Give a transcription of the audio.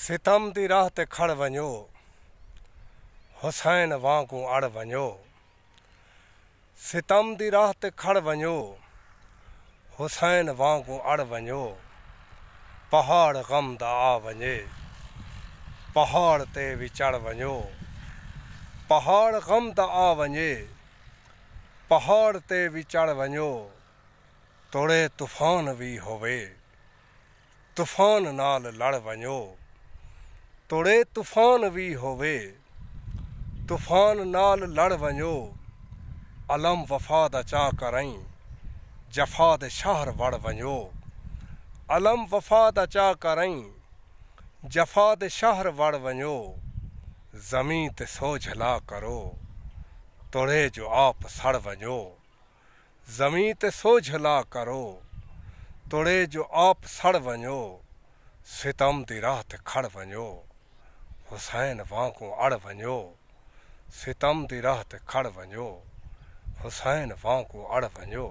सितम जी राह ते खड़ वञो हुसैन वांगुरु अड़ वो सितम जी राह ते खड़ वञो हुसैन वांगुरु अड़ वो पहाड़ गम दा आ वञे पहाड़ ते बि चढ़ वञो पहाड़ गम दा आ वञे पहाड़ ते बि चढ़ वञो तोड़े तूफ़ान भी होवे तूफ़ान नाल लड़ वो तुड़े तूफ़ान वीह हुे तूफ़ान नाल लड़ वञो अलम वफ़ा द अचा करई जफ़ा द शाहर वड़ वञो अलम वफ़ा द अचा करई जफ़ा द शाहर वड़ वञो ज़मी त सोझला करो तुड़े जो आप सड़ वञो ज़मी त सोझला करो तुड़े जो आप सड़ वञो सितम दी राहति खड़ वञो हुसैन वांको अड़ वञो सितम दी राह ते खड़ वञो हुसैन वांको अड़ वञो